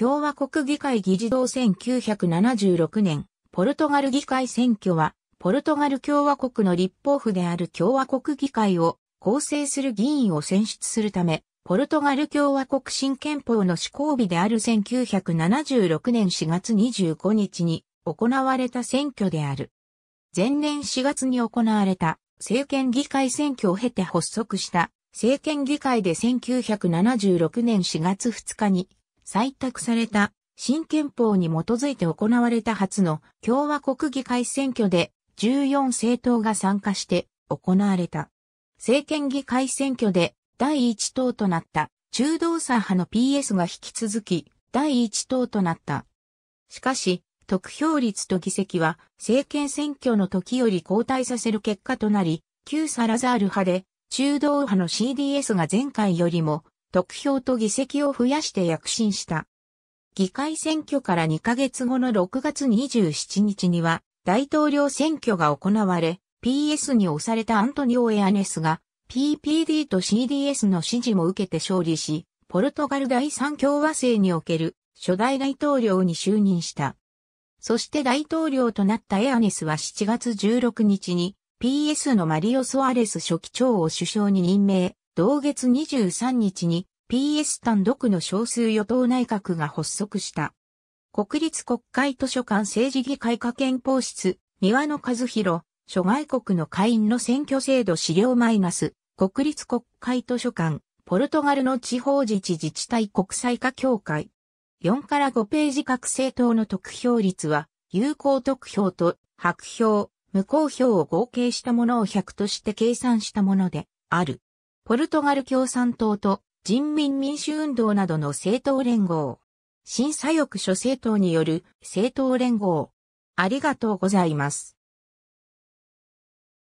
共和国議会議事堂1976年、ポルトガル議会選挙は、ポルトガル共和国の立法府である共和国議会を構成する議員を選出するため、ポルトガル共和国新憲法の施行日である1976年4月25日に行われた選挙である。前年4月に行われた政権議会選挙を経て発足した政権議会で1976年4月2日に採択された新憲法に基づいて行われた初の共和国議会選挙で14政党が参加して行われた。政権議会選挙で第1党となった中道左派の PS が引き続き第1党となった。しかし、得票率と議席は政権選挙の時より後退させる結果となり、旧サラザール派で中道派の CDS が前回よりも得票と議席を増やして躍進した。議会選挙から2ヶ月後の6月27日には大統領選挙が行われ、PS に押されたアントニオ・エアネスが PPD と CDS の支持も受けて勝利し、ポルトガル第三共和制における初代大統領に就任した。そして大統領となったエアネスは7月16日に PS のマリオ・ソアレス初期長を首相に任命同月23日に PS 単独の少数与党内閣が発足した。国立国会図書館政治議会科憲法室、庭野和弘、諸外国の会員の選挙制度資料マイナス、国立国会図書館、ポルトガルの地方自治自治体国際化協会。4から5ページ各政党の得票率は、有効得票と白票、無効票を合計したものを100として計算したものである。ポルトガル共産党と人民民主運動などの政党連合。新左翼諸政党による政党連合。ありがとうございます。